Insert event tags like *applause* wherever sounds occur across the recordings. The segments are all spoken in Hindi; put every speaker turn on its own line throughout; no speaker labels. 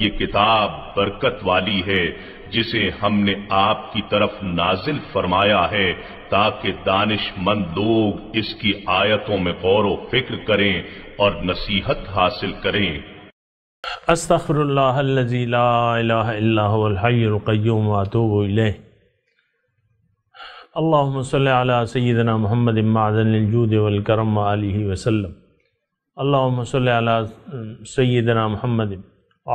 ये किताब बरकत वाली है जिसे हमने आपकी तरफ नाजिल फरमाया है ताकि दानिशमंद लोग इसकी आयतों में गौर फिक्र करें और नसीहत हासिल करें
अस्तफ़रल्लाजीलाकैम अल्लाम सल सैदना महमद मादनजूद वलकरम वसलम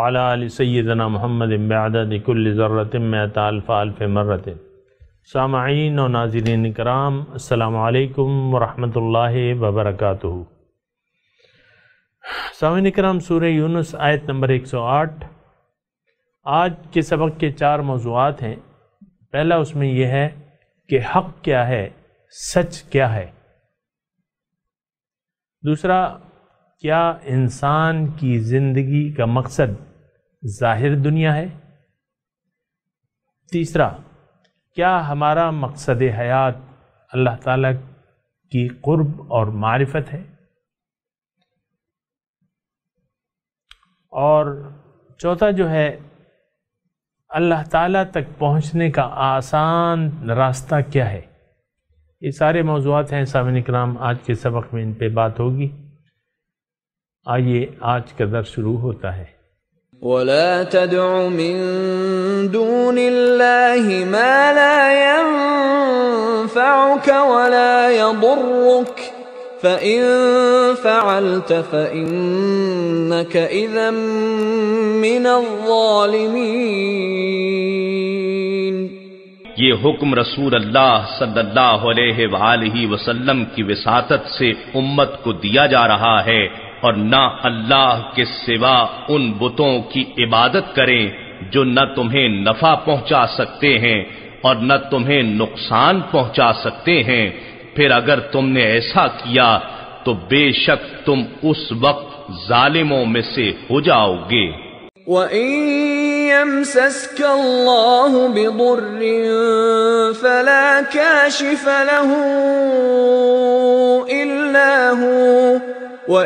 अला सैदना मोहम्मद इम्बादकुल्ज़रतमफ़ालफ़ मर्रत सामीन और नाजरन कराम अल्लाम वरहमल वबरक सामिन कराम सूर यूनुस आयत नंबर आठ आज के सबक के चार मौजूद हैं पहला उसमें यह है कि हक़ क्या है सच क्या है दूसरा क्या इंसान की ज़िंदगी का मकसद ज़ाहिर दुनिया है तीसरा क्या हमारा मकसद हयात अल्लाह ताला की क़ुर्ब और मारिफत है और चौथा जो है अल्लाह ताला तक पहुंचने का आसान रास्ता क्या है ये सारे मौजूद हैं सामिन कराम आज के सबक में इन पे बात होगी आइए आज का दर शुरू होता है
ولا تدع من دون الله ما لا ينفعك ولا يضرك فإن فعلت فإنك إذا من الظالمين ये हुक्म रसूल अल्लाह सल्लल्लाहु अलैहि वसल्लम की विसातत से उम्मत को दिया जा रहा है और ना अल्लाह के सिवा उन बुतों की इबादत करें जो न तुम्हें नफा पहुंचा सकते हैं और न तुम्हें नुकसान पहुंचा सकते हैं फिर अगर तुमने ऐसा किया तो बेशक तुम उस वक्त जालिमों में से हो जाओगे और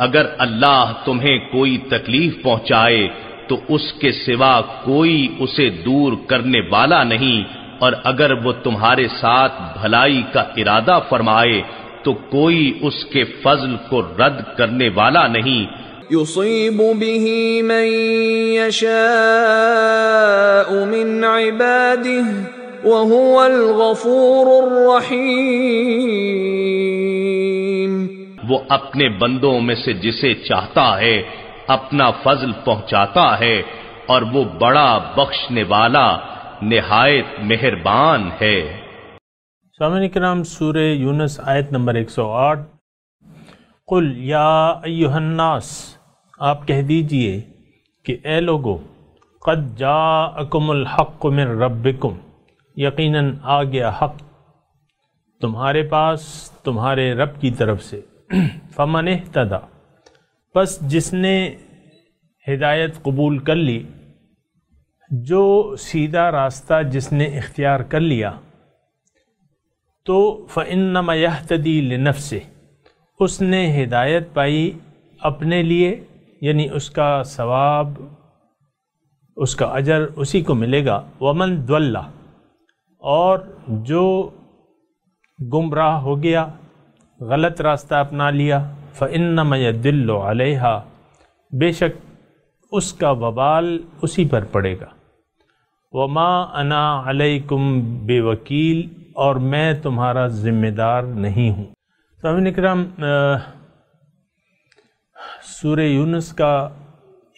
अगर अल्लाह तुम्हें कोई तकलीफ पहुंचाए तो उसके सिवा कोई उसे दूर करने वाला नहीं और अगर वो तुम्हारे साथ भलाई का इरादा फरमाए तो कोई उसके फजल को रद्द करने वाला नहीं يصيب به من يشاء من عباده وهو الغفور الرحيم वो अपने बंदों में से जिसे चाहता है अपना फजल पहुंचाता है और वो बड़ा बख्शने वाला निहायत मेहरबान है
सामने कराम सूर्य यूनस आयत नंबर 108 कुल या अयुहन्नास आप कह दीजिए कि ए लोगो कद जा अकमल हक यकीनन आ गया हक तुम्हारे पास तुम्हारे रब की तरफ से *clears throat* फमन तदा बस जिसने हिदायत कबूल कर ली जो सीधा रास्ता जिसने इख्तियार कर लिया तो फ़िन तदी लिनफ़ से उसने हिदायत पाई अपने लिए यानी उसका सवाब उसका अजर उसी को मिलेगा वमन दल्ला और जो गुमराह हो गया गलत रास्ता अपना लिया फ़िन्नम दिल्ला बेशक उसका वबाल उसी पर पड़ेगा वमा अना अलैकुम बेवकील और मैं तुम्हारा ज़िम्मेदार नहीं हूँ सामिन तो इक्राम सूर यूनस का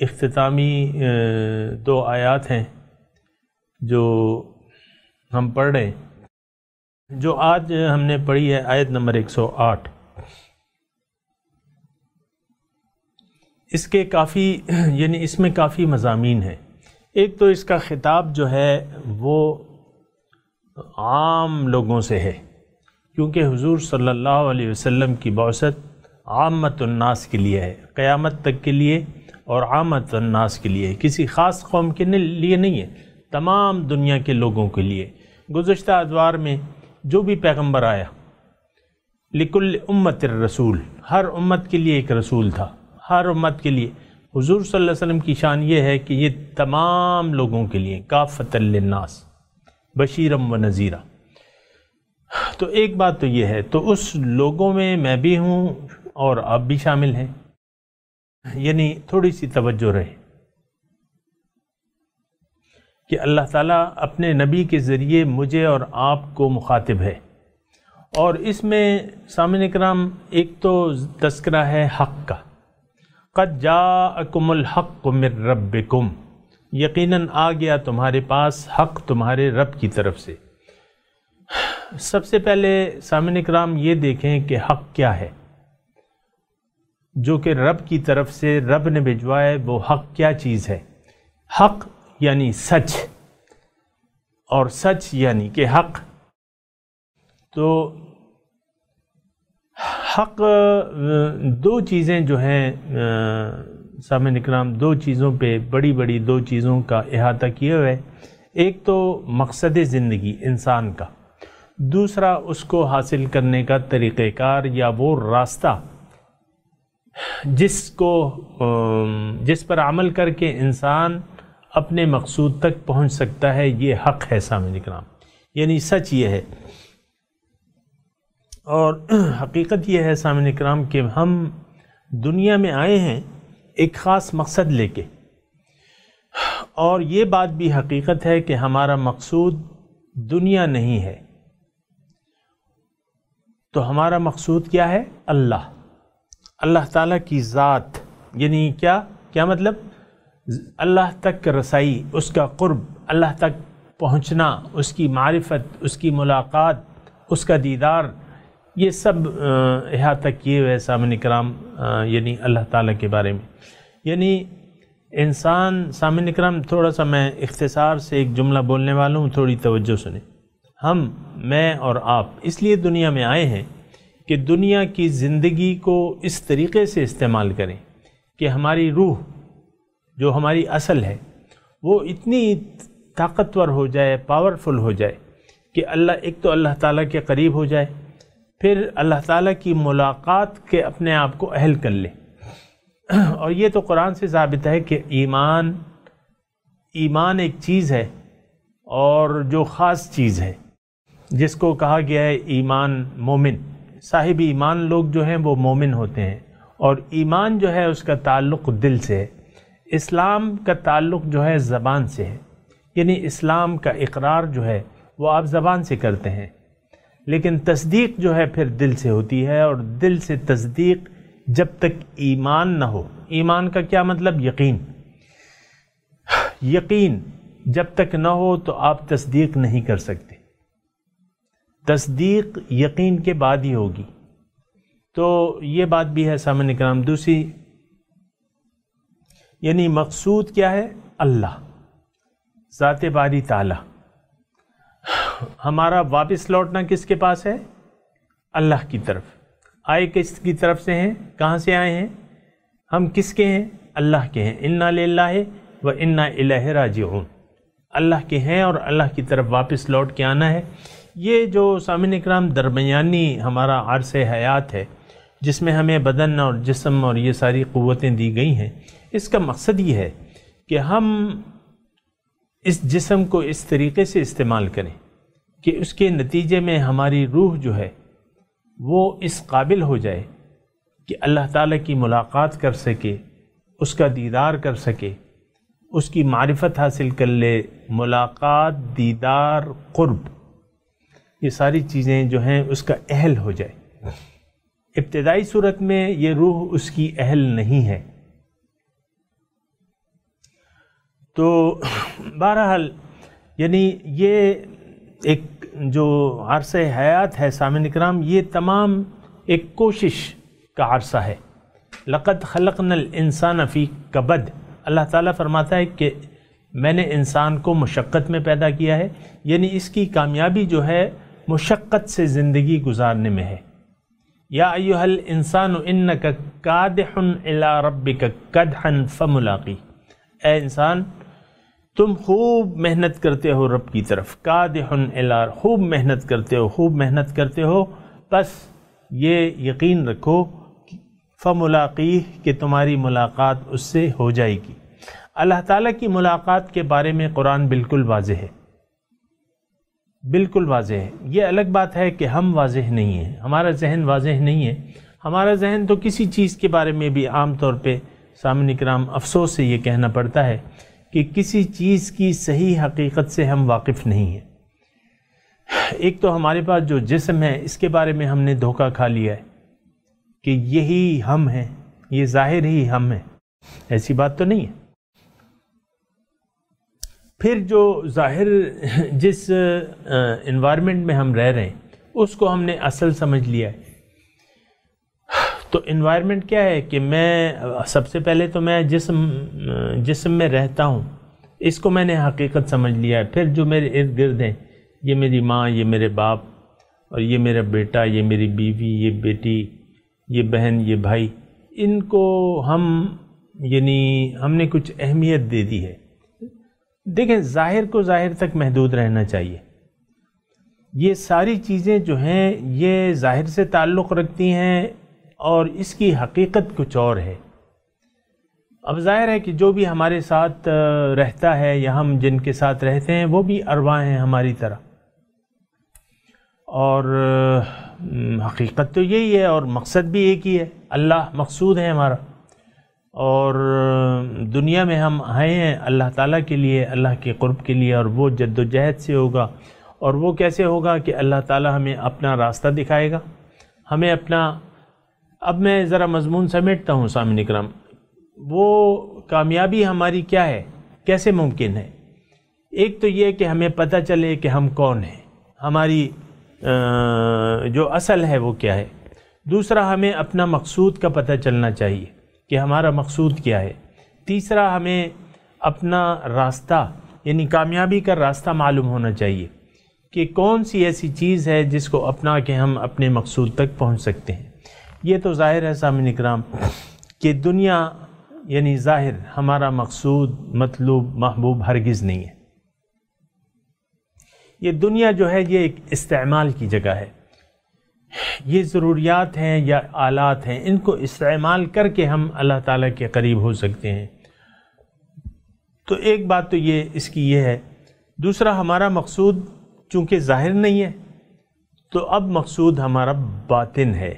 अख्तामी दो आयात हैं जो हम पढ़ रहे हैं जो आज हमने पढ़ी है आयत नंबर 108 इसके काफ़ी यानी इसमें काफ़ी मजामी हैं एक तो इसका ख़िताब जो है वो आम लोगों से है क्योंकि हुजूर सल्लल्लाहु अलैहि वसल्लम की बौसत आमतन्नास के लिए है क़यामत तक के लिए और आमतन्नास के लिए किसी ख़ास कौम के लिए नहीं है तमाम दुनिया के लोगों के लिए गुज्त अदवार में जो भी पैगम्बर आया लिकुल उम्मत रसूल हर उम्मत के लिए एक रसूल था हर उम्मत के लिए हुजूर सल्लल्लाहु अलैहि वसल्लम की शान ये है कि ये तमाम लोगों के लिए काफ़तनास बशीरम व नज़ीरा तो एक बात तो ये है तो उस लोगों में मैं भी हूँ और आप भी शामिल हैं यानी थोड़ी सी तवज्जो रहे कि अल्लाह ताला अपने नबी के ज़रिए मुझे और आपको मुखातिब है और इसमें सामिन कराम एक तो तस्करा है हक़ का कद जा अकुमल हक़ मिर यकीनन आ गया तुम्हारे पास हक़ तुम्हारे रब की तरफ से सबसे पहले सामिन कराम ये देखें कि हक़ क्या है जो कि रब की तरफ से रब ने भिजवा है वो हक क्या चीज़ है हक यानी सच और सच यानी कि हक तो हक दो चीज़ें जो हैं सामने निकलाम दो चीज़ों पे बड़ी बड़ी दो चीज़ों का अहाता किया हुआ है एक तो मकसद ज़िंदगी इंसान का दूसरा उसको हासिल करने का तरीक़ार या वो रास्ता जिसको जिस पर अमल करके इंसान अपने मकसूद तक पहुंच सकता है ये हक़ है सामने कराम यानी सच ये है और *clears throat* हकीकत यह है सामने कराम कि हम दुनिया में आए हैं एक ख़ास मकसद लेके और ये बात भी हकीकत है कि हमारा मकसूद दुनिया नहीं है तो हमारा मकसूद क्या है अल्लाह अल्लाह ताला की ज़ात यानी क्या क्या मतलब अल्लाह तक रसाई उसका क़ुर्ब अल्लाह तक पहुँचना उसकी मारफत उसकी मुलाकात उसका दीदार ये सब तक किए हुए सामिन कराम यानी अल्लाह ताला के बारे में यानी इंसान सामिन कराम थोड़ा सा मैं इख्तसार से एक जुमला बोलने वाला हूँ थोड़ी तवज्जो सुने हम मैं और आप इसलिए दुनिया में आए हैं कि दुनिया की ज़िंदगी को इस तरीके से इस्तेमाल करें कि हमारी रूह जो हमारी असल है वो इतनी ताकतवर हो जाए पावरफुल हो जाए कि अल्लाह एक तो अल्लाह ताला के करीब हो जाए फिर अल्लाह ताला की मुलाकात के अपने आप को अहल कर ले *clears throat* और ये तो कुरान से साबित है कि ईमान ईमान एक चीज़ है और जो ख़ास चीज़ है जिसको कहा गया है ईमान मोमिन साहिब ईमान लोग जो हैं वो मोमिन होते हैं और ईमान जो है उसका ताल्लुक़ दिल से है इस्लाम का ताल्लुक़ जो है ज़बान से है यानी इस्लाम का इकरार जो है वो आप ज़बान से करते हैं लेकिन तस्दीक जो है फिर दिल से होती है और दिल से तस्दीक जब तक ईमान ना हो ईमान का क्या मतलब यकीन यकीन जब तक ना हो तो आप तस्दीक नहीं कर सकते तस्दीक यकीन के बाद ही होगी तो ये बात भी है सामने कराम दूसरी यानी मकसूद क्या है अल्लाह ज़ात बारी ताला हमारा वापस लौटना किसके पास है अल्लाह की तरफ आए किस की तरफ से हैं कहाँ से आए हैं हम किसके हैं अल्लाह के हैं इन्ना लाला व इन्ना इलाह राजिऊन अल्लाह के हैं और अल्लाह की तरफ वापस लौट के आना है ये जो सामिन कराम दरमियानी हमारा आर्स हयात है जिसमें हमें बदन और जिसम और ये सारी क़वतें दी गई हैं इसका मकसद ये है कि हम इस जिसम को इस तरीके से इस्तेमाल करें कि उसके नतीजे में हमारी रूह जो है वो इस काबिल हो जाए कि अल्लाह ताला की मुलाकात कर सके उसका दीदार कर सके उसकी मारिफत हासिल कर ले मुलाकात दीदार क़ुर्ब ये सारी चीज़ें जो हैं उसका अहल हो जाए इब्तदाई सूरत में ये रूह उसकी अहल नहीं है तो बहरहाल यानी ये एक जो अरसा हयात है सामिन कराम ये तमाम एक कोशिश का अरसा है लक़द खलक नल इंसान अफी कबद अल्लाह ताला फरमाता है कि मैंने इंसान को मशक्क़त में पैदा किया है यानी इसकी कामयाबी जो है मुशक्क़त से ज़िंदगी गुजारने में है या अयोहल इंसान इन कादहला रब कद हन ए इंसान तुम खूब मेहनत करते हो रब की तरफ काद अला खूब मेहनत करते हो खूब मेहनत करते हो बस ये यकीन रखो फमलाकी कि तुम्हारी मुलाकात उससे हो जाएगी अल्लाह ताला की मुलाकात के बारे में कुरान बिल्कुल वाज है बिल्कुल वाज है ये अलग बात है कि हम वाज नहीं हैं हमारा जहन वाज नहीं है हमारा जहन तो किसी चीज़ के बारे में भी आम तौर पर सामने कराम अफसोस से ये कहना पड़ता है कि किसी चीज़ की सही हकीकत से हम वाकिफ़ नहीं हैं एक तो हमारे पास जो जिसम है इसके बारे में हमने धोखा खा लिया है कि यही हम हैं ये ज़ाहिर ही हम हैं ऐसी बात तो नहीं है फिर जो ज़ाहिर जिस इन्वायरमेंट में हम रह रहे हैं उसको हमने असल समझ लिया है तो इन्वायरमेंट क्या है कि मैं सबसे पहले तो मैं जिसम जिसम में रहता हूँ इसको मैंने हकीकत समझ लिया है फिर जो मेरे इर्द गिर्द हैं ये मेरी माँ ये मेरे बाप और ये मेरा बेटा ये मेरी बीवी ये बेटी ये बहन ये भाई इनको हम यानी हमने कुछ अहमियत दे दी है देखें ज़ाहिर को ज़ाहिर तक महदूद रहना चाहिए ये सारी चीज़ें जो हैं ये ज़ाहिर से ताल्लुक़ रखती हैं और इसकी हकीकत कुछ और है अब ज़ाहिर है कि जो भी हमारे साथ रहता है या हम जिनके साथ रहते हैं वो भी अरवा हैं हमारी तरह और हकीकत तो यही है और मकसद भी एक ही है अल्लाह मकसूद है हमारा और दुनिया में हम आए हैं अल्लाह ताला के लिए अल्लाह के क़ुरब के लिए और वो जद्दोजहद से होगा और वो कैसे होगा कि अल्लाह ताला हमें अपना रास्ता दिखाएगा हमें अपना अब मैं ज़रा मजमून समेटता हूँ सामिन इक्राम वो कामयाबी हमारी क्या है कैसे मुमकिन है एक तो ये कि हमें पता चले कि हम कौन हैं हमारी जो असल है वो क्या है दूसरा हमें अपना मकसूद का पता चलना चाहिए कि हमारा मकसूद क्या है तीसरा हमें अपना रास्ता यानी कामयाबी का रास्ता मालूम होना चाहिए कि कौन सी ऐसी चीज़ है जिसको अपना के हम अपने मकसूद तक पहुंच सकते हैं ये तो ज़ाहिर है सामिन इकराम कि दुनिया यानी ज़ाहिर हमारा मकसूद मतलूब महबूब हरगिज़ नहीं है ये दुनिया जो है ये एक इस्तेमाल की जगह है ये ज़रूरियात हैं या आलात हैं इनको इस्तेमाल करके हम अल्लाह ताला के करीब हो सकते हैं तो एक बात तो ये इसकी ये है दूसरा हमारा मकसूद चूँकि ज़ाहिर नहीं है तो अब मकसूद हमारा बातिन है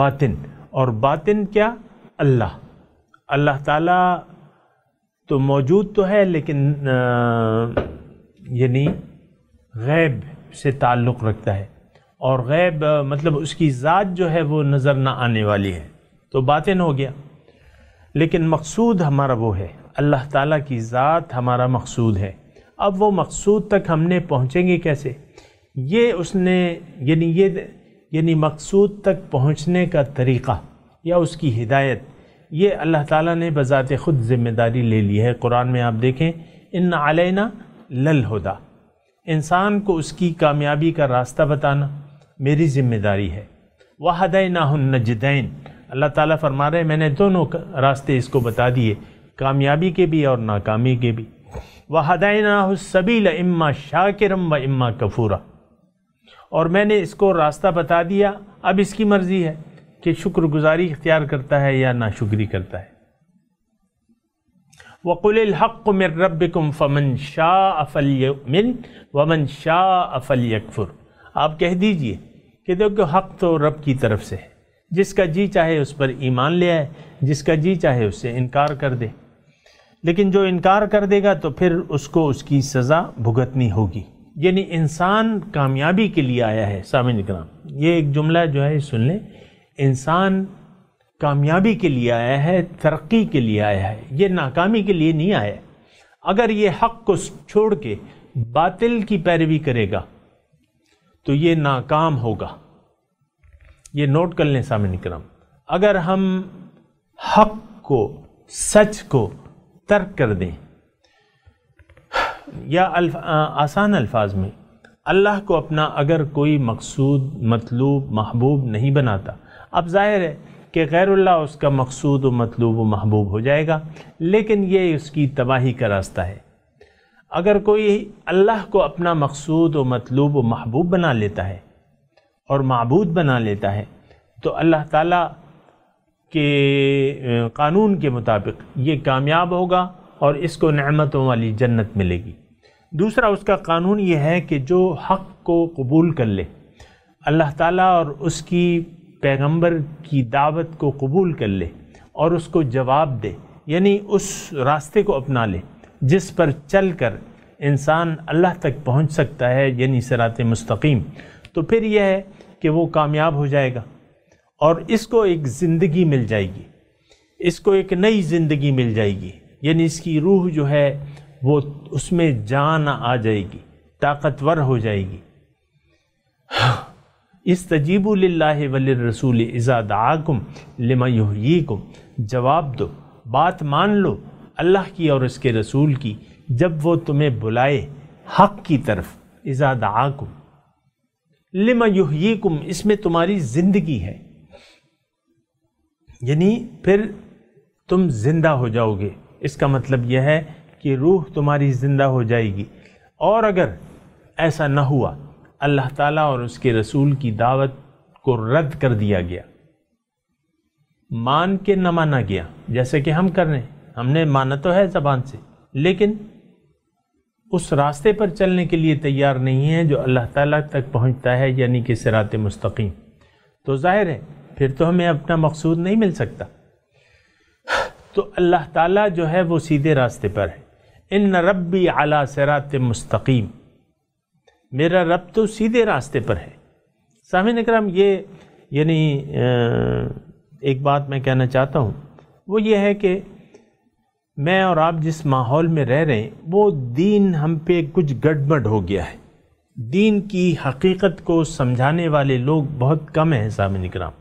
बातिन और बातिन क्या अल्लाह अल्लाह ताला तो मौजूद तो है लेकिन यानी गैब से ताल्लुक़ रखता है और गैब मतलब उसकी ज़ात जो है वो नज़र ना आने वाली है तो बातें हो गया लेकिन मकसूद हमारा वो है अल्लाह ताला की ज़ात हमारा मकसूद है अब वो मकसूद तक हमने पहुँचेंगे कैसे ये उसने यानी ये यानी मकसूद तक पहुँचने का तरीक़ा या उसकी हिदायत ये अल्लाह ताला ने बज़ात ख़ुद ज़िम्मेदारी ले ली है कुरान में आप देखें इन आलना लल होदा इंसान को उसकी कामयाबी का रास्ता बताना मेरी ज़िम्मेदारी है वाहदय नाहनजदैन अल्लाह ताला फरमा रहे मैंने दोनों रास्ते इसको बता दिए कामयाबी के भी और नाकामी के भी वाहदय नाहबील इम्मा शाकिरम व इम्मा कफूरा और मैंने इसको रास्ता बता दिया अब इसकी मर्ज़ी है कि शुक्रगुजारी इख्तियार करता है या शुक्री करता है وقل الحق من फ़मन शाह شاء वमन शाह अफल यकफुर आप कह दीजिए कि देखो हक़ तो रब की तरफ से है जिसका जी चाहे उस पर ईमान ले आए जिसका जी चाहे उससे इनकार कर दे लेकिन जो इनकार कर देगा तो फिर उसको उसकी सज़ा भुगतनी होगी यानी इंसान कामयाबी के लिए आया है सामिन कराम ये एक जुमला जो है सुन लें इंसान कामयाबी के लिए आया है तरक्की के लिए आया है ये नाकामी के लिए नहीं आया अगर ये हक को छोड़ के बातिल की पैरवी करेगा तो ये नाकाम होगा ये नोट कर लें सामिन क्रम अगर हम हक को सच को तर्क कर दें या अल्फ, आ, आसान अल्फाज में अल्लाह को अपना अगर कोई मकसूद मतलूब महबूब नहीं बनाता अब जाहिर है कि गैरुल्ला उसका मकसूद व मतलूब व महबूब हो जाएगा लेकिन ये उसकी तबाही का रास्ता है अगर कोई अल्लाह को अपना मकसूद व मतलूब व महबूब बना लेता है और मबूद बना लेता है तो अल्लाह ताला के कानून के मुताबिक ये कामयाब होगा और इसको नहमतों वाली जन्नत मिलेगी दूसरा उसका कानून ये है कि जो हक़ को कबूल कर ले अल्लाह ताला और उसकी पैगंबर की दावत को कबूल कर ले और उसको जवाब दे यानी उस रास्ते को अपना ले जिस पर चल कर इंसान अल्लाह तक पहुंच सकता है यानी सरात मुस्तकीम तो फिर यह है कि वो कामयाब हो जाएगा और इसको एक ज़िंदगी मिल जाएगी इसको एक नई ज़िंदगी मिल जाएगी यानी इसकी रूह जो है वो उसमें जान आ जाएगी ताकतवर हो जाएगी इस तजीबुल्ला वल रसूल इज़ादाकुम लमयीकुम जवाब दो बात मान लो अल्लाह की और उसके रसूल की जब वो तुम्हें बुलाए हक की तरफ आकुम इज़ादाकुम लमयीकुम इसमें तुम्हारी ज़िंदगी है यानी फिर तुम ज़िंदा हो जाओगे इसका मतलब यह है कि रूह तुम्हारी ज़िंदा हो जाएगी और अगर ऐसा न हुआ अल्लाह ताला और उसके रसूल की दावत को रद्द कर दिया गया मान के न माना गया जैसे कि हम कर रहे हैं हमने माना तो है ज़बान से लेकिन उस रास्ते पर चलने के लिए तैयार नहीं है जो अल्लाह ताला तक पहुंचता है यानी कि सिरात मुस्तकीम तो जाहिर है फिर तो हमें अपना मकसूद नहीं मिल सकता तो अल्लाह ताला जो है वो सीधे रास्ते पर है इन रबी अला सिरात मुस्तकीम मेरा रब तो सीधे रास्ते पर है सामिन इक्राम ये यानी एक बात मैं कहना चाहता हूँ वो ये है कि मैं और आप जिस माहौल में रह रहे हैं वो दीन हम पे कुछ गड़बड़ हो गया है दीन की हकीकत को समझाने वाले लोग बहुत कम हैं सामिन इक्राम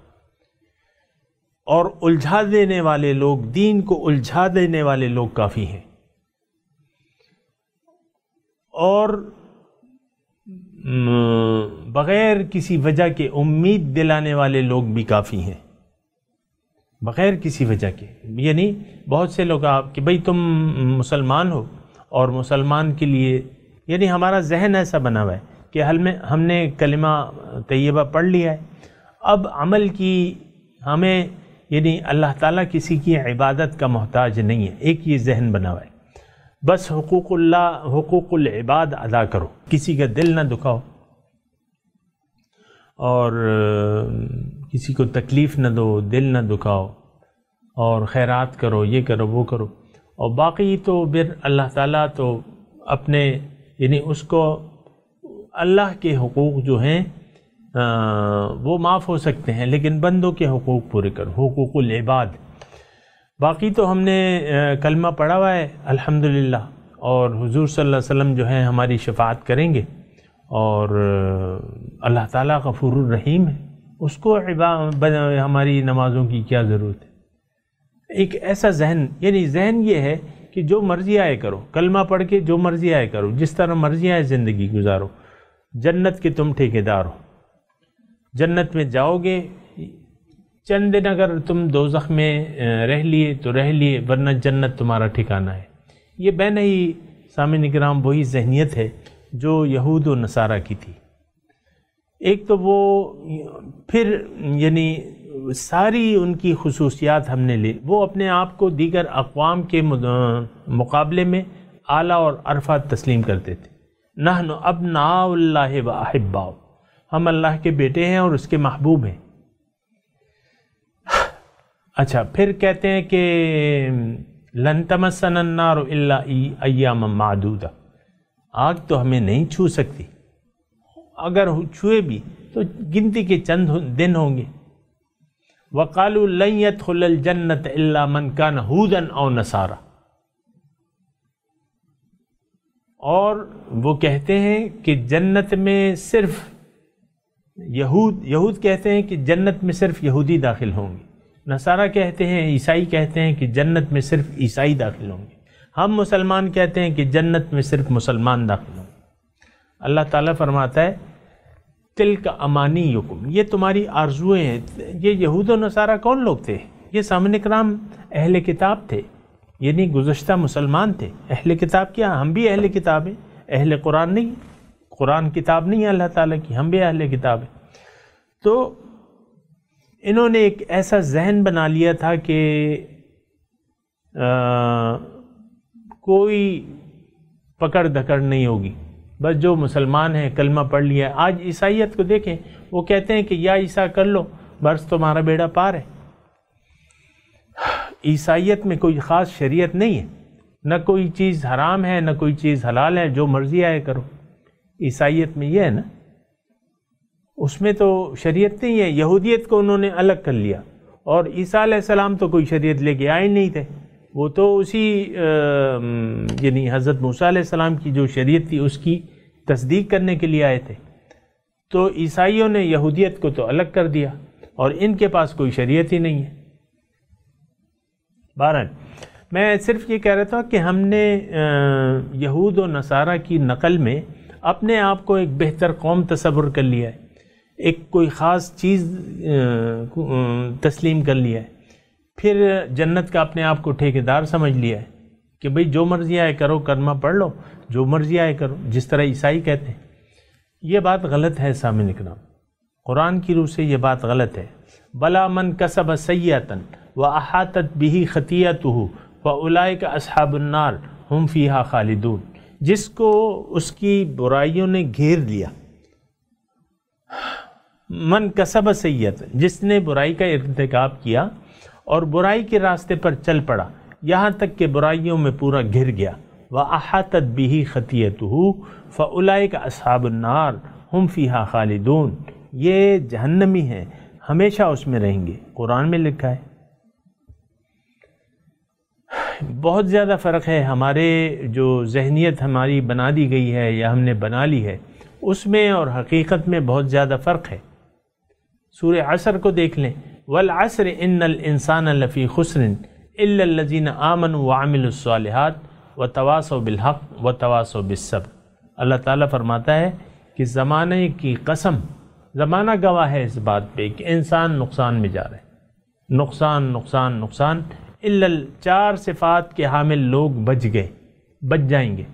और उलझा देने वाले लोग दीन को उलझा देने वाले लोग काफ़ी हैं और बग़ैर किसी वजह के उम्मीद दिलाने वाले लोग भी काफ़ी हैं बग़ैर किसी वजह के यानी बहुत से लोग आप कि भाई तुम मुसलमान हो और मुसलमान के लिए यानी हमारा जहन ऐसा बना हुआ है कि हल में हमने कलमा तय्यबा पढ़ लिया है अब अमल की हमें यानी अल्लाह ताला किसी की इबादत का मोहताज नहीं है एक ये जहन बना हुआ है बस हकूक़ल्ला हकूक़ुल इबाद अदा करो किसी का दिल ना दुखाओ और किसी को तकलीफ़ ना दो दिल ना दुखाओ और खैरात करो ये करो वो करो और बाकी तो फिर अल्लाह ताला तो अपने यानी उसको अल्लाह के हकूक़ जो हैं वो माफ़ हो सकते हैं लेकिन बंदों के हकूक़ पूरे करो हकूक़ुल इबाद बाकी तो हमने कलमा पढ़ा हुआ है अल्हम्दुलिल्लाह और हुजूर सल्लल्लाहु अलैहि वसल्लम जो है हमारी शफात करेंगे और अल्लाह ताला गफूर रहीम है उसको हमारी नमाज़ों की क्या ज़रूरत है एक ऐसा जहन यानी जहन ये है कि जो मर्ज़ी आए करो कलमा पढ़ के जो मर्ज़ी आए करो जिस तरह मर्ज़ी आए ज़िंदगी गुजारो जन्नत के तुम ठेकेदार हो जन्नत में जाओगे चंद दिन अगर तुम दो में रह लिए तो रह लिए वरना जन्नत तुम्हारा ठिकाना है ये बहन ही साम निगराम वही जहनीत है जो यहूद व नसारा की थी एक तो वो फिर यानी सारी उनकी खसूसियात हमने ली वो अपने आप को दीगर अकवाम के मुकाबले में आला और अरफा तस्लीम करते थे नहन अब नाउल्ला वाहिब्बाओ हम अल्लाह के बेटे हैं और उसके महबूब हैं अच्छा फिर कहते हैं कि लन तमसन्नार अयाम मादूदा आग तो हमें नहीं छू सकती अगर छुए भी तो गिनती के चंद दिन होंगे वकालू लैत जन्नत अल्ला मन का हूदन और नसारा और वो कहते हैं कि जन्नत में सिर्फ यहूद यहूद कहते हैं कि जन्नत में सिर्फ यहूदी दाखिल होंगे नसारा कहते हैं ईसाई कहते हैं कि जन्नत में सिर्फ ईसाई दाखिल होंगे हम मुसलमान कहते हैं कि जन्नत में सिर्फ मुसलमान दाखिल होंगे अल्लाह ताला फरमाता है तिल का अमानी युकुम ये तुम्हारी आरजुएँ हैं ये यहूद नसारा कौन लोग थे ये सामने कराम अहल किताब थे यानी गुजशत मुसलमान थे अहल किताब क्या हम भी अहल किताब हैं अहल कुरान नहीं कुरान किताब नहीं है अल्लाह ताला की हम भी अहल किताब हैं तो इन्होंने एक ऐसा जहन बना लिया था कि कोई पकड़ धकड़ नहीं होगी बस जो मुसलमान हैं कलमा पढ़ लिया आज ईसाइत को देखें वो कहते हैं कि या ईसा कर लो बस तुम्हारा बेड़ा पार है ईसाइत में कोई ख़ास शरीयत नहीं है न कोई चीज़ हराम है न कोई चीज़ हलाल है जो मर्ज़ी आए करो ईसाइत में यह है ना उसमें तो शरीयत नहीं है यहूदियत को उन्होंने अलग कर लिया और ईसा तो कोई शरीयत लेके आए नहीं थे वो तो उसी यानी हज़रत मूसा की जो शरीयत थी उसकी तस्दीक करने के लिए आए थे तो ईसाइयों ने यहूदियत को तो अलग कर दिया और इनके पास कोई शरीयत ही नहीं है बारह मैं सिर्फ ये कह रहा था कि हमने यहूद और नसारा की नकल में अपने आप को एक बेहतर कौम तस्वुर कर लिया है एक कोई ख़ास चीज़ तस्लीम कर लिया है फिर जन्नत का अपने आप को ठेकेदार समझ लिया है कि भाई जो मर्ज़ी आए करो कर्मा पढ़ लो जो मर्ज़ी आए करो जिस तरह ईसाई कहते हैं ये बात गलत है सामने इकराम कुरान की रूह से ये बात गलत है बला मन कसब सयातन व अहातत बिही खतियात हो व उलाय का असहाबुन्नार हम फ़ीहा खालिदून जिसको उसकी बुराइयों ने घेर लिया मन कसब सैयद जिसने बुराई का इरतकब किया और बुराई के रास्ते पर चल पड़ा यहाँ तक कि बुराइयों में पूरा घिर गया व भी ही खतियत हो का असाबनार हम फ़ीहा खालिदून ये जहन्नमी हैं हमेशा उसमें रहेंगे कुरान में लिखा है बहुत ज़्यादा फ़र्क है हमारे जो जहनीत हमारी बना दी गई है या हमने बना ली है उसमें और हकीकत में बहुत ज़्यादा फ़र्क है सूर्य असर को देख लें वल असर इन्नल इंसान लफ़ी खुसरन इल्लजीन आमन वामिलसालहत व तवासो बिलहक व तवास बिसब अल्लाह ताली फरमाता है कि ज़माने की कसम ज़माना गवाह है इस बात पर कि इंसान नुकसान में जा रहे नुकसान नुकसान नुकसान इल्ल चार सिफात के हामिल लोग बच गए बच जाएंगे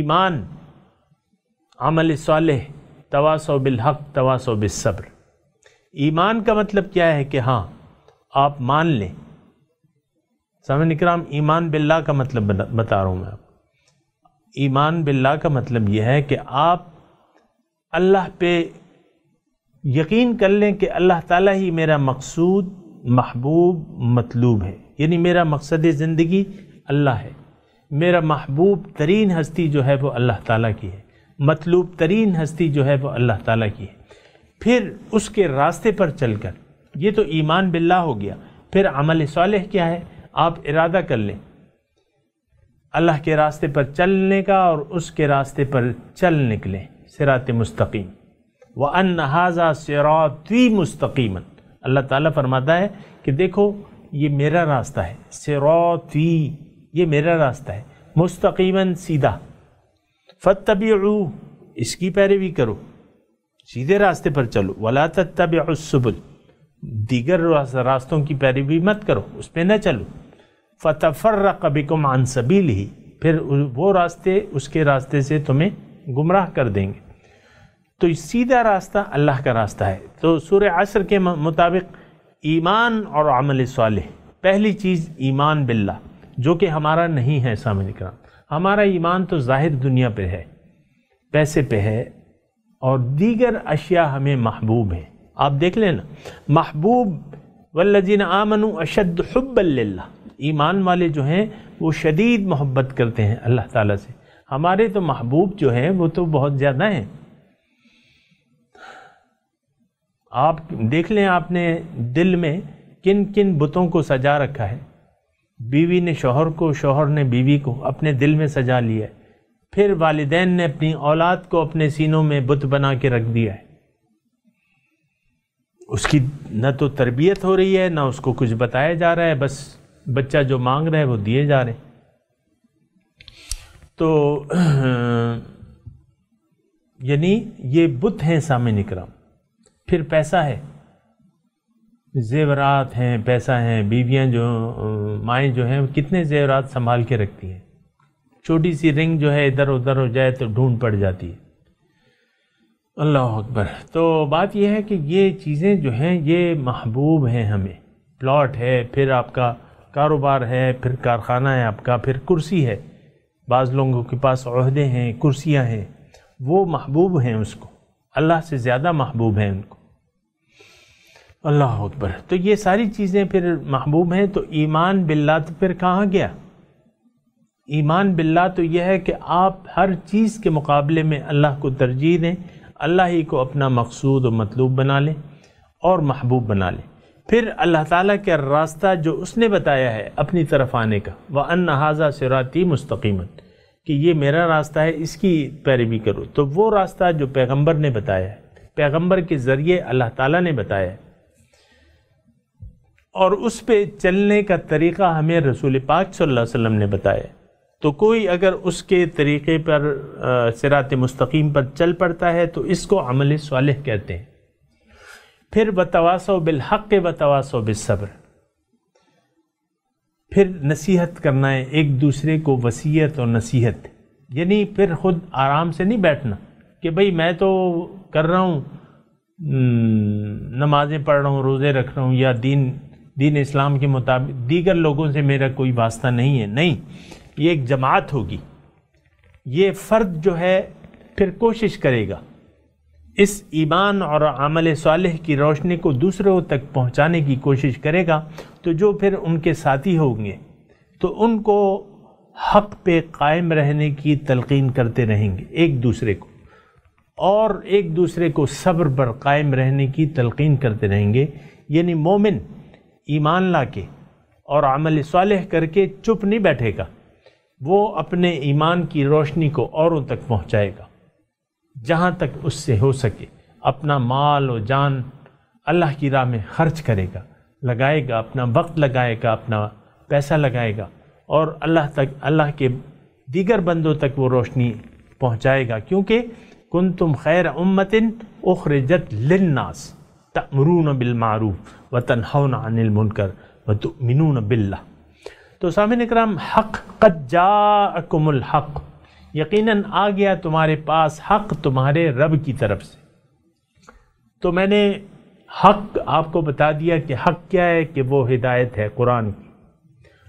ईमान अमल साल तवासो बिलहक तवासो बिसब्र ईमान का मतलब क्या है कि हाँ आप मान लें समय निकराम ईमान बिल्ला का मतलब बता रहा हूँ मैं आपको ईमान बिल्ला का मतलब यह है कि आप अल्लाह पे यकीन कर लें कि अल्लाह ताला ही मेरा मकसूद महबूब मतलूब है यानी मेरा मकसद ज़िंदगी अल्लाह है मेरा महबूब तरीन हस्ती जो है वो अल्लाह ताला की है मतलूब तरीन हस्ती जो है वो अल्लाह ताला की है फिर उसके रास्ते पर चलकर ये तो ईमान बिल्ला हो गया फिर अमल साल क्या है आप इरादा कर लें अल्लाह के रास्ते पर चलने का और उसके रास्ते पर चल निकलें सिरात मुस्तकीम व अन हाजा सिराती मुस्तकीम अल्लाह ताला फरमाता है कि देखो ये मेरा रास्ता है सिराती ये मेरा रास्ता है मुस्तकीमन सीधा फत तबी इसकी पैरवी करो सीधे रास्ते पर चलो वला तब सुबुल दीगर रास्तों की पैरवी मत करो उस पर न चलो फ़तफ़र कभी को मानसबील ही फिर वो रास्ते उसके रास्ते से तुम्हें गुमराह कर देंगे तो सीधा रास्ता अल्लाह का रास्ता है तो सूर्य असर के मुताबिक ईमान और अमल साल पहली चीज़ ईमान बिल्ला जो कि हमारा नहीं है सामने का हमारा ईमान तो जाहिर दुनिया पे है पैसे पे है और दीगर अशिया हमें महबूब हैं आप देख लेना महबूब वल्लिन आमनु अशद हब्बल्ला ईमान वाले जो हैं वो शदीद मोहब्बत करते हैं अल्लाह ताला से हमारे तो महबूब जो हैं वो तो बहुत ज़्यादा हैं आप देख लें आपने दिल में किन किन बुतों को सजा रखा है बीवी ने शोहर को शोहर ने बीवी को अपने दिल में सजा लिया है फिर वालदेन ने अपनी औलाद को अपने सीनों में बुत बना के रख दिया है उसकी न तो तरबियत हो रही है ना उसको कुछ बताया जा रहा है बस बच्चा जो मांग रहा है वो दिए जा रहे तो *clears throat* यानी ये बुत हैं सामने निकराम फिर पैसा है जेवरात हैं पैसा हैं बीवियां जो माएँ जो हैं कितने जेवरात संभाल के रखती हैं छोटी सी रिंग जो है इधर उधर हो जाए तो ढूंढ पड़ जाती है अल्लाह अकबर तो बात यह है कि ये चीज़ें जो हैं ये महबूब हैं हमें प्लॉट है फिर आपका कारोबार है फिर कारखाना है आपका फिर कुर्सी है बाज़ लोगों के पास अहदे हैं कुर्सियाँ हैं वो महबूब हैं उसको अल्लाह से ज़्यादा महबूब हैं उनको अल्लाह अकबर तो ये सारी चीज़ें फिर महबूब हैं तो ईमान बिल्ला तो फिर कहाँ गया ईमान बिल्ला तो यह है कि आप हर चीज़ के मुकाबले में अल्लाह को तरजीह दें अल्लाह ही को अपना मकसूद और मतलूब बना लें और महबूब बना लें फिर अल्लाह ताला का रास्ता जो उसने बताया है अपनी तरफ आने का व अन हाजा सराती मुस्तकीमत कि ये मेरा रास्ता है इसकी पैरवी करो तो वो रास्ता जो पैगंबर ने बताया है पैगम्बर के ज़रिए अल्लाह ताला ने बताया और उस पर चलने का तरीक़ा हमें रसूल पाक सल्लल्लाहु अलैहि वसल्लम ने बताया तो कोई अगर उसके तरीक़े पर सिरात मुस्तकीम पर चल पड़ता है तो इसको अमल साल कहते हैं फिर बतवासो बिलहक़ बतवासो बिसब्र फिर नसीहत करना है एक दूसरे को वसीयत और नसीहत यानी फिर ख़ुद आराम से नहीं बैठना कि भाई मैं तो कर रहा हूँ नमाज़ें पढ़ रहा हूँ रोज़े रख रहा हूँ या दीन दीन इस्लाम के मुताबिक दीगर लोगों से मेरा कोई वास्ता नहीं है नहीं ये एक जमात होगी ये फ़र्द जो है फिर कोशिश करेगा इस ईमान और आमल साल की रोशनी को दूसरों तक पहुंचाने की कोशिश करेगा तो जो फिर उनके साथी होंगे तो उनको हक पे कायम रहने की तलकिन करते रहेंगे एक दूसरे को और एक दूसरे को सब्र पर कायम रहने की तलकीन करते रहेंगे यानी मोमिन ईमान ला के और आमल साल करके चुप नहीं बैठेगा वो अपने ईमान की रोशनी को औरों तक पहुंचाएगा जहाँ तक उससे हो सके अपना माल और जान अल्लाह की राह में खर्च करेगा लगाएगा अपना वक्त लगाएगा अपना पैसा लगाएगा और अल्लाह तक अल्लाह के दीगर बंदों तक वो रोशनी पहुंचाएगा क्योंकि कुन तुम खैर उम्मतिन जत लन्नास तमरून बिलमारूफ व तनहौन अनिल मुनकर व न बिल्ला तो सामिन इक्राम हक कज्जाकुमुल हक यकीन आ गया तुम्हारे पास हक तुम्हारे रब की तरफ से तो मैंने हक आपको बता दिया कि हक क्या है कि वो हिदायत है कुरान की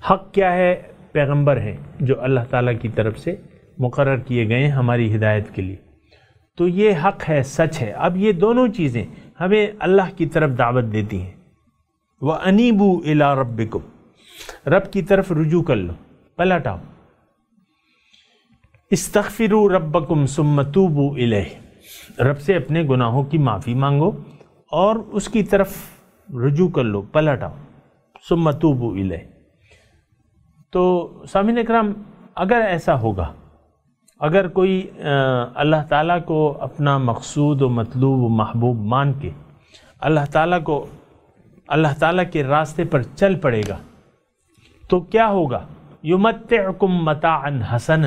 हक क्या है पैगंबर हैं जो अल्लाह ताला की तरफ से मुकर किए गए हैं हमारी हिदायत के लिए तो ये हक है सच है अब ये दोनों चीज़ें हमें अल्लाह की तरफ दावत देती हैं व अनीबू अला रब्बिकुम रब की तरफ रुजू कर लो पलटाओ तखफिर रबकुम सुमतूबू इले रब से अपने गुनाहों की माफ़ी मांगो और उसकी तरफ रुजू कर लो पलट आओ सुमतूबू इले तो सामिन कराम अगर ऐसा होगा अगर कोई अल्लाह ताला को अपना मकसूद व मतलूब व महबूब मान के अल्लाह ताला को अल्लाह ताला के रास्ते पर चल पड़ेगा तो क्या होगा युमतकुम मता अन हसन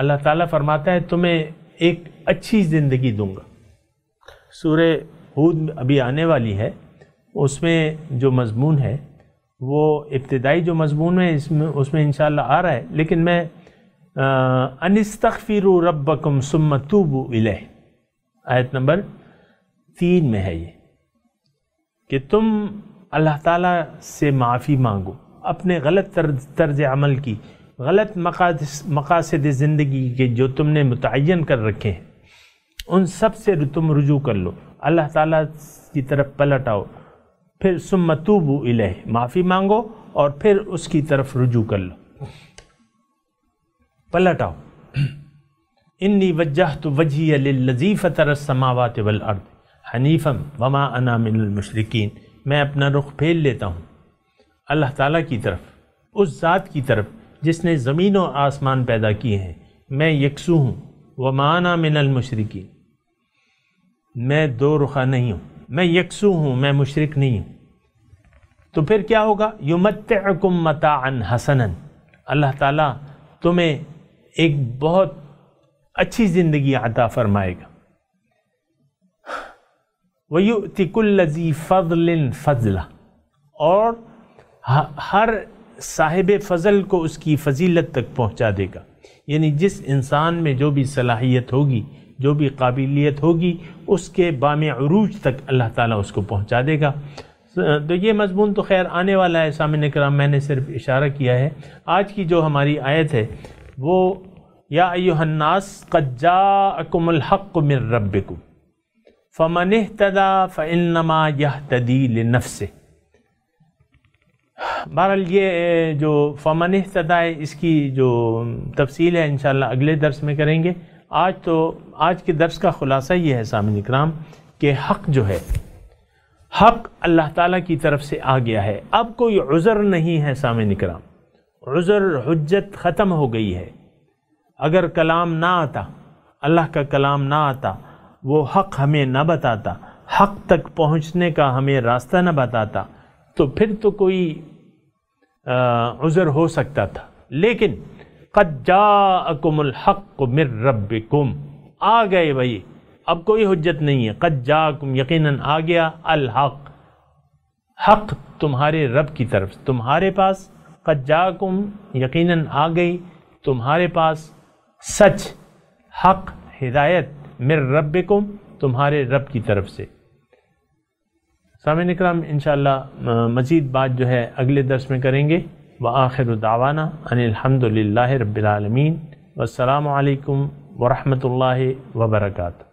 अल्लाह ताला फरमाता है तुम्हें एक अच्छी ज़िंदगी दूंगा सूर्य हूद अभी आने वाली है उसमें जो मजमून है वो इब्तदाई जो मजमून है इसमें उसमें इन आ रहा है लेकिन मैं अनस्तफ़िर रबकम सुमतूब इलह आयत नंबर तीन में है ये कि तुम अल्लाह ताला से माफ़ी मांगो अपने गलत तर्ज तर्ज अमल की गलत मकासद ज़िंदगी के जो तुमने मुतन कर रखे हैं उन सब से तुम रुजू कर लो अल्लाह ताला की तरफ पलट आओ फिर सुमतूबू इलह माफ़ी मांगो और फिर उसकी तरफ रुजू कर लो पलट आओ इन्नी वजह तो वजी लजीफ़तर समावत वल अर्द हनीफ़म वमा अना मैं अपना रुख फेर लेता हूँ अल्लाह ताला की तरफ उस ज़ात की तरफ जिसने ज़मीन और आसमान पैदा किए हैं मैं यकसू हूँ व माना मिनल मुशरकी मैं दो रुखा नहीं हूँ मैं यकसू हूँ मैं मुशरक नहीं हूँ तो फिर क्या होगा युमतकुम मतान हसनन अल्लाह ताला तुम्हें एक बहुत अच्छी ज़िंदगी अता फरमाएगा वयुतिकुल्लजी फ़ज़ल फ़ज़ला और हर साहिब फ़ज़ल को उसकी फजीलत तक पहुँचा देगा यानी जिस इंसान में जो भी सलाहियत होगी जो भी काबिलियत होगी उसके बाम अरूज तक अल्लाह ताला उसको पहुंचा देगा तो ये मजमून तो खैर आने वाला है सामिन कराम मैंने सिर्फ इशारा किया है आज की जो हमारी आयत है वो या अयोहन्नास कज्जा अकुमल हक मिर रब्बिकुम फ़मन तदा फ़नमा यह तदील नफ बहरल बहरहाल ये जो फ़मन तदा इसकी जो तफसील है इन अगले दर्स में करेंगे आज तो आज के दर्स का ख़ुलासा ये है सामिन इक्राम के हक़ जो है हक़ अल्लाह ताला की तरफ से आ गया है अब कोई उज़र नहीं है सामिन इकराम उज़र हजत ख़त्म हो गई है अगर कलाम ना आता अल्लाह का कलाम ना आता वो हक हमें ना बताता हक तक पहुंचने का हमें रास्ता ना बताता तो फिर तो कोई उज़र हो सकता था लेकिन कज्जाकुमुल हक मिर रब्बिकुम आ गए भाई अब कोई हजत नहीं है कज्जाकुम यकीनन आ गया अल हक हक तुम्हारे रब की तरफ तुम्हारे पास कज्जाकुम यकीनन आ गई तुम्हारे पास सच हक हिदायत मेर रब तुम्हारे रब की तरफ से सामिन कराम इन मज़ीद बात जो है अगले दर्स में करेंगे व आखिर दावाना अनिलहमदिल्ला रबालमीन वालकम वरहमल वर्का